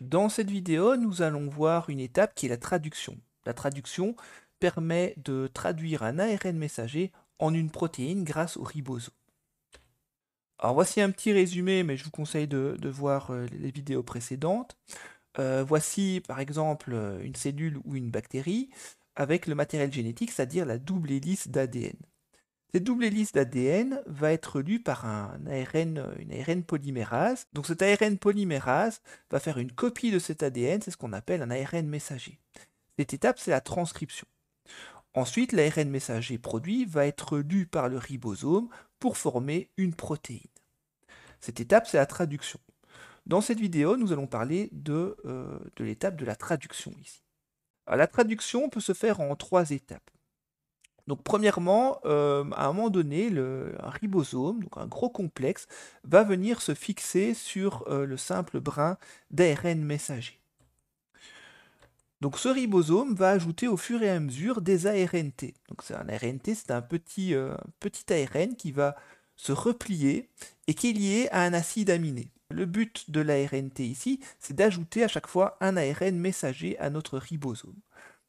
Dans cette vidéo, nous allons voir une étape qui est la traduction. La traduction permet de traduire un ARN messager en une protéine grâce au ribosome. Alors voici un petit résumé, mais je vous conseille de, voir euh, les vidéos précédentes. Euh, voici par exemple une cellule ou une bactérie avec le matériel génétique, c'est-à-dire la double hélice d'ADN. Cette double hélice d'ADN va être lue par un ARN, une ARN polymérase. Donc cet ARN polymérase va faire une copie de cet ADN, c'est ce qu'on appelle un ARN messager. Cette étape, c'est la transcription. Ensuite, l'ARN messager produit va être lu par le ribosome pour former une protéine. Cette étape, c'est la traduction. Dans cette vidéo, nous allons parler de, euh, l'étape de la traduction ici. la traduction peut se faire en trois étapes. Donc premièrement, euh, à un moment donné, le, un ribosome, donc un gros complexe, va venir se fixer sur euh, le simple brin d'ARN messager. Donc ce ribosome va ajouter au fur et à mesure des ARNT. Donc c'est un ARNT, c'est un petit, euh, petit ARN qui va se replier et qui est lié à un acide aminé. Le but de l'ARNT ici, c'est d'ajouter à chaque fois un ARN messager à notre ribosome.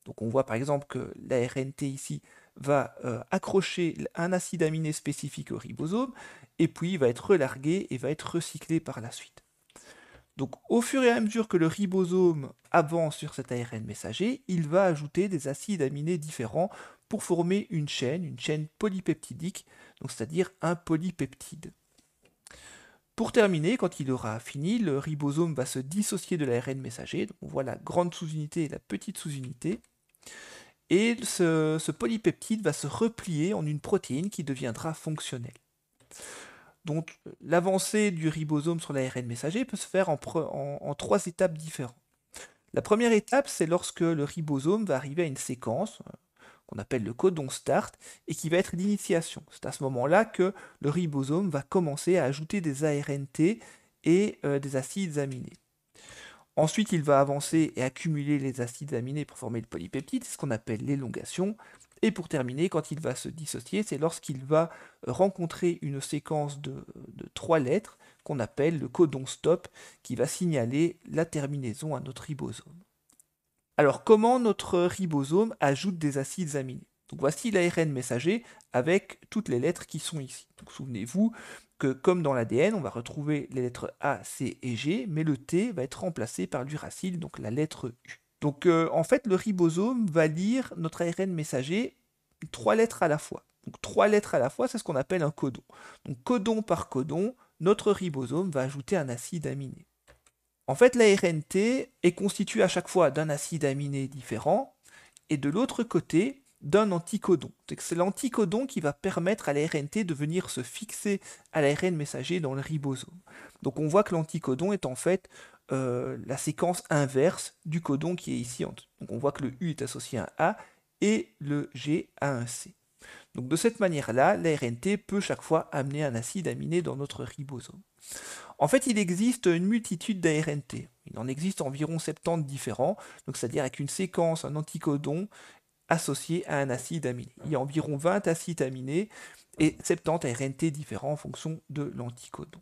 Donc on voit par exemple que l'ARNT ici va euh, accrocher un acide aminé spécifique au ribosome, et puis il va être relargué et va être recyclé par la suite. Donc au fur et à mesure que le ribosome avance sur cet ARN messager, il va ajouter des acides aminés différents pour former une chaîne, une chaîne polypeptidique, c'est-à-dire un polypeptide. Pour terminer, quand il aura fini, le ribosome va se dissocier de l'ARN messager. on voit la grande sous-unité et la petite sous-unité et ce, polypeptide va se replier en une protéine qui deviendra fonctionnelle. Donc l'avancée du ribosome sur l'ARN messager peut se faire en, trois étapes différentes. La première étape, c'est lorsque le ribosome va arriver à une séquence euh, qu'on appelle le codon start et qui va être l'initiation. C'est à ce moment-là que le ribosome va commencer à ajouter des ARNT et euh, des acides aminés. Ensuite, il va avancer et accumuler les acides aminés pour former le polypeptide, ce qu'on appelle l'élongation. Et pour terminer, quand il va se dissocier, c'est lorsqu'il va rencontrer une séquence de, trois lettres qu'on appelle le codon stop, qui va signaler la terminaison à notre ribosome. Alors comment notre ribosome ajoute des acides aminés donc voici l'ARN messager avec toutes les lettres qui sont ici. souvenez-vous, comme dans l'ADN, on va retrouver les lettres A, C et G, mais le T va être remplacé par l'uracile, donc la lettre U. Donc euh, en fait, le ribosome va lire notre ARN messager trois lettres à la fois. Donc trois lettres à la fois, c'est ce qu'on appelle un codon. Donc codon par codon, notre ribosome va ajouter un acide aminé. En fait, l'ARNT est constitué à chaque fois d'un acide aminé différent, et de l'autre côté, d'un anticodon. C'est l'anticodon qui va permettre à l'ARNT de venir se fixer à l'ARN messager dans le ribosome. Donc on voit que l'anticodon est en fait euh, la séquence inverse du codon qui est ici Donc on voit que le U est associé à un A et le G à un C. Donc de cette manière-là, l'ARNT peut chaque fois amener un acide aminé dans notre ribosome. En fait, il existe une multitude d'ARNT. Il en existe environ 70 différents, donc c'est-à-dire avec une séquence, un anticodon associé à un acide aminé. Il y a environ 20 acides aminés et 70 RNT différents en fonction de l'anticodon.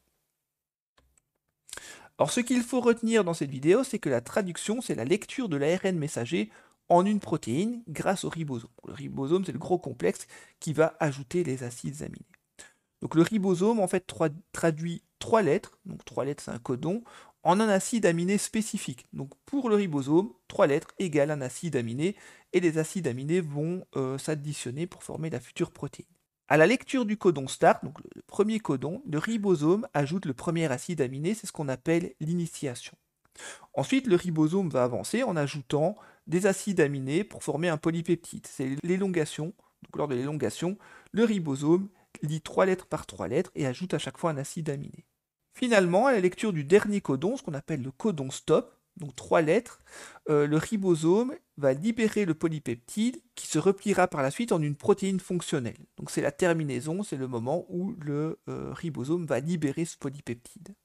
Or, ce qu'il faut retenir dans cette vidéo, c'est que la traduction, c'est la lecture de l'ARN messager en une protéine grâce au ribosome. Le ribosome, c'est le gros complexe qui va ajouter les acides aminés. Donc le ribosome, en fait, traduit trois lettres, donc trois lettres c'est un codon, en un acide aminé spécifique. Donc pour le ribosome, trois lettres égale un acide aminé, et les acides aminés vont euh, s'additionner pour former la future protéine. À la lecture du codon start, donc le premier codon, le ribosome ajoute le premier acide aminé, c'est ce qu'on appelle l'initiation. Ensuite, le ribosome va avancer en ajoutant des acides aminés pour former un polypeptide. C'est l'élongation. Donc lors de l'élongation, le ribosome lit trois lettres par trois lettres et ajoute à chaque fois un acide aminé. Finalement, à la lecture du dernier codon, ce qu'on appelle le codon stop, donc trois lettres, euh, le ribosome va libérer le polypeptide qui se repliera par la suite en une protéine fonctionnelle. Donc c'est la terminaison, c'est le moment où le euh, ribosome va libérer ce polypeptide.